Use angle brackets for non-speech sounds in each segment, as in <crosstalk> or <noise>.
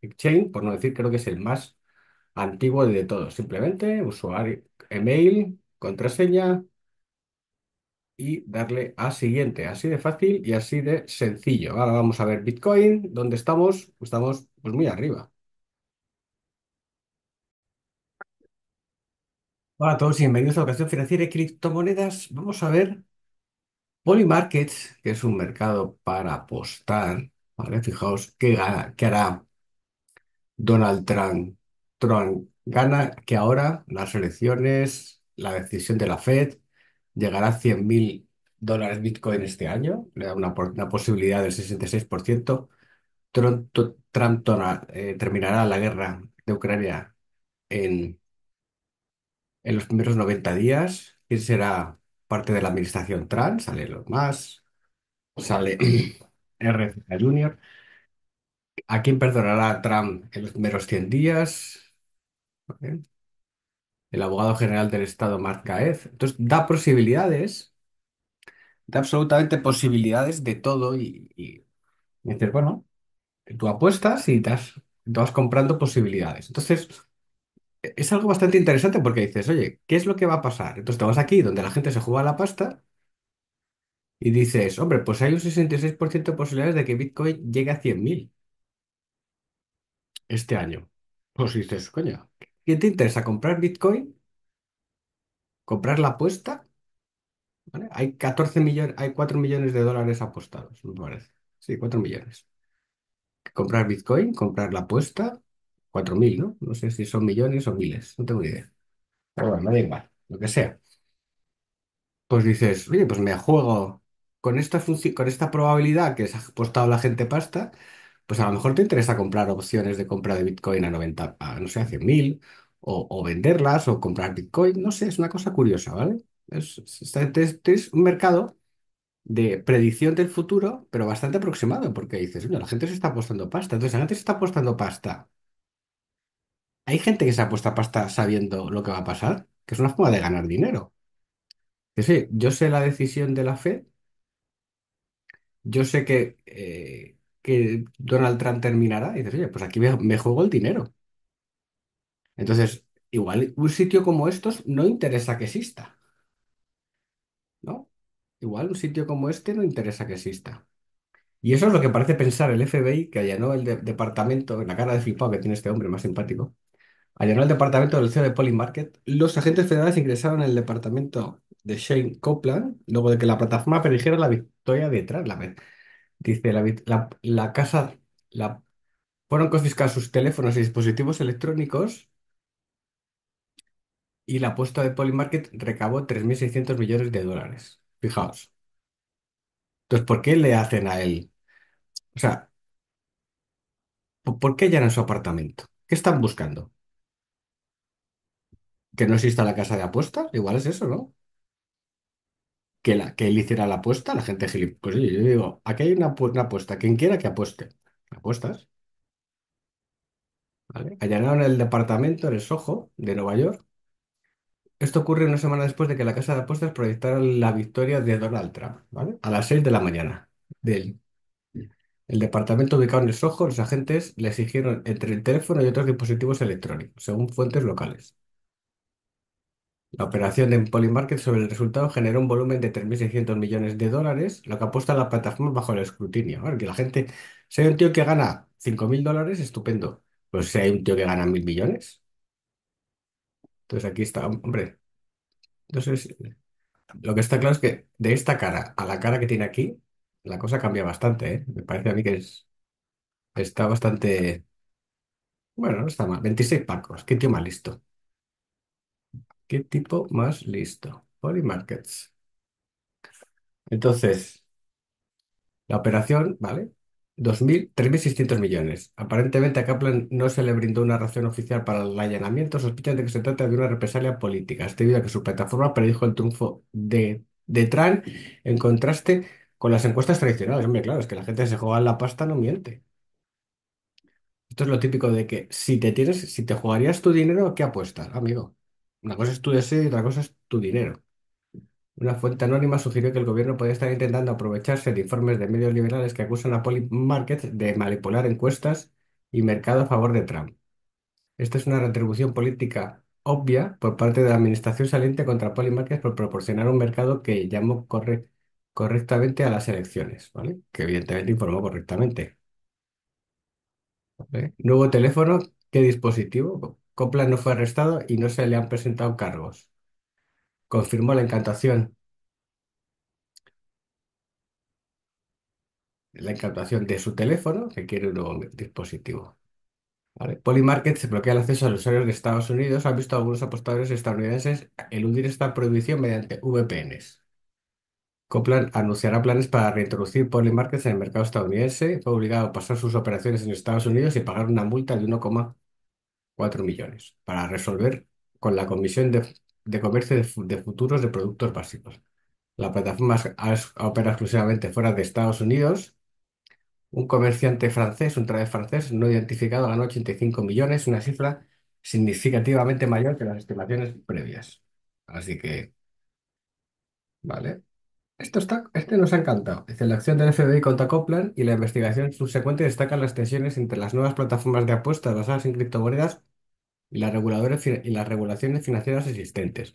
Exchange, por no decir, creo que es el más antiguo de todos. Simplemente usuario, email, contraseña y darle a siguiente. Así de fácil y así de sencillo. Ahora vamos a ver Bitcoin, ¿dónde estamos? Estamos pues muy arriba. Hola a todos y bienvenidos a Educación Financiera y Criptomonedas. Vamos a ver Polymarkets, que es un mercado para apostar. Fijaos qué, qué hará Donald Trump. Trump gana que ahora las elecciones, la decisión de la Fed, llegará a 100.000 mil dólares Bitcoin este año, le da una, posibilidad del 66%. Trump, eh, terminará la guerra de Ucrania en, en los primeros 90 días. ¿Quién será parte de la administración Trump? Sale los más sale RFK <clears throat> Jr. ¿A quién perdonará Trump en los primeros 100 días? El abogado general del Estado, Mark Caez. Entonces, da posibilidades, da absolutamente posibilidades de todo y, y, dices, bueno, tú apuestas y te vas comprando posibilidades. Entonces, e, es algo bastante interesante porque dices, oye, ¿qué es lo que va a pasar? Entonces, te vas aquí donde la gente se juega la pasta. Y dices, hombre, pues hay un 66% de posibilidades de que Bitcoin llegue a 100.000 este año. Pues dices, coño, ¿quién te interesa comprar Bitcoin? ¿Comprar la apuesta? ¿Vale? Hay 14 millones, hay 4 millones de dólares apostados, me parece. Sí, 4 millones. Comprar Bitcoin, comprar la apuesta, 4.000, ¿no? No sé si son millones o miles, no tengo ni idea. Pero bueno, me da igual, lo que sea. Pues dices, oye, pues me juego con esta con esta probabilidad que se ha apostado la gente pasta pues a lo mejor te interesa comprar opciones de compra de Bitcoin a 90, a, no sé, a 100.000 o, o venderlas o comprar Bitcoin, no sé, es una cosa curiosa, ¿vale? Es, es, un mercado de predicción del futuro, pero bastante aproximado, porque dices, bueno, la gente se está apostando pasta, entonces la gente se está apostando pasta. Hay gente que se ha apuesta pasta sabiendo lo que va a pasar, que es una forma de ganar dinero. yo sé la decisión de la fe. yo sé que eh, que Donald Trump terminará, y dices, oye, pues aquí me, juego el dinero. Entonces, igual un sitio como estos no interesa que exista, ¿no? Igual un sitio como este no interesa que exista. Y eso es lo que parece pensar el FBI, que allanó el departamento, en la cara de flipado que tiene este hombre más simpático, allanó el departamento del CEO de Polymarket. Los agentes federales ingresaron en el departamento de Shane Copeland, luego de que la plataforma predijera la victoria de Trump. La, Dice, la, la- casa, la, fueron confiscados sus teléfonos y dispositivos electrónicos y la apuesta de Polymarket recabó 3.600 millones de dólares. Fijaos. Entonces, ¿por qué le hacen a él? O sea, ¿por qué en su apartamento? ¿Qué están buscando? ¿Que no exista la casa de apuestas? Igual es eso, ¿no? que, él hiciera la apuesta, la gente gilipollas. Pues, yo digo, aquí hay una, apuesta, quien quiera que apueste. ¿Apuestas? Allanaron el departamento en el Soho de Nueva York. Esto ocurre una semana después de que la casa de apuestas proyectara la victoria de Donald Trump, A las 6 de la mañana del el departamento ubicado en el Soho, los agentes le exigieron entre el teléfono y otros dispositivos electrónicos, según fuentes locales. La operación de Polymarket sobre el resultado generó un volumen de 3.600 millones de dólares, lo que ha puesto a la plataforma bajo el escrutinio. que la gente, si hay un tío que gana 5.000 dólares, estupendo. Pues si hay un tío que gana mil millones. Entonces aquí está, hombre. Entonces, lo que está claro es que de esta cara a la cara que tiene aquí, la cosa cambia bastante, ¿eh? Me parece a mí que es, está bastante... Bueno, no está mal. 26 pacos, qué tío más listo. ¿Qué tipo más listo? Polymarkets. Entonces, la operación, ¿vale? 3.600 millones. Aparentemente a Kaplan no se le brindó una ración oficial para el allanamiento. Sospechan de que se trata de una represalia política, es debido a que su plataforma predijo el triunfo de, de Trump, en contraste con las encuestas tradicionales. Hombre, claro, es que la gente se juega la pasta, no miente. Esto es lo típico de que si te tienes, si te jugarías tu dinero, ¿a qué apuestas, amigo? Una cosa es tu deseo y otra cosa es tu dinero. Una fuente anónima sugirió que el gobierno podía estar intentando aprovecharse de informes de medios liberales que acusan a Polymarket de manipular encuestas y mercado a favor de Trump. Esta es una retribución política obvia por parte de la administración saliente contra Polymarket por proporcionar un mercado que llamó correctamente a las elecciones, ¿vale? Que evidentemente informó correctamente. Nuevo teléfono, ¿qué dispositivo? Copland no fue arrestado y no se le han presentado cargos. Confirmó la encantación la encantación de su teléfono, que quiere un nuevo dispositivo. ¿Vale? Polymarket se bloquea el acceso a los usuarios de Estados Unidos. Han visto a algunos apostadores estadounidenses eludir esta prohibición mediante VPNs. Copland anunciará planes para reintroducir Polymarket en el mercado estadounidense. Fue obligado a pasar sus operaciones en Estados Unidos y pagar una multa de 1,1 4 millones para resolver con la Comisión de, Comercio de, Futuros de Productos Básicos. La plataforma opera exclusivamente fuera de Estados Unidos. Un comerciante francés, un trader francés no identificado, ganó 85 millones, una cifra significativamente mayor que las estimaciones previas. Así que, vale. Esto está, este nos ha encantado. Dice, la acción del FBI contra Copland y la investigación subsecuente destacan las tensiones entre las nuevas plataformas de apuestas basadas en criptomonedas y las, y las regulaciones financieras existentes.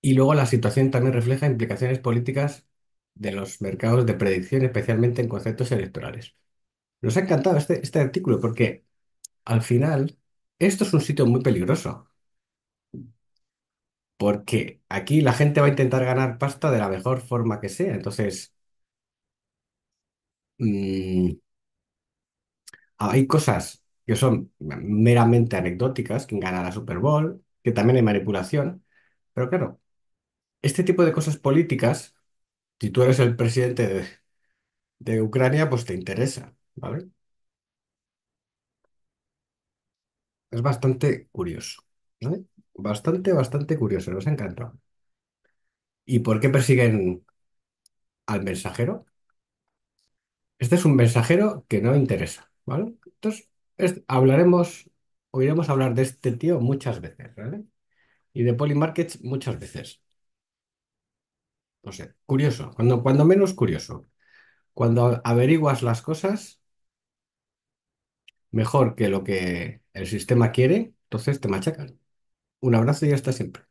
Y luego la situación también refleja implicaciones políticas de los mercados de predicción, especialmente en conceptos electorales. Nos ha encantado este, este, artículo porque al final esto es un sitio muy peligroso. Porque aquí la gente va a intentar ganar pasta de la mejor forma que sea. Entonces, mm, hay cosas que son meramente anecdóticas, quien gana la Super Bowl, que también hay manipulación. Pero claro, este tipo de cosas políticas, si tú eres el presidente de, Ucrania, pues te interesa, ¿vale? Es bastante curioso, ¿vale? Bastante, bastante curioso, nos ha encantado. ¿Y por qué persiguen al mensajero? Este es un mensajero que no interesa, ¿vale? Entonces, hablaremos, oiremos hablar de este tío muchas veces, ¿vale? Y de Polymarkets muchas veces. No sé, curioso, cuando, cuando menos curioso. Cuando averiguas las cosas mejor que lo que el sistema quiere, entonces te machacan. Un abrazo y hasta siempre.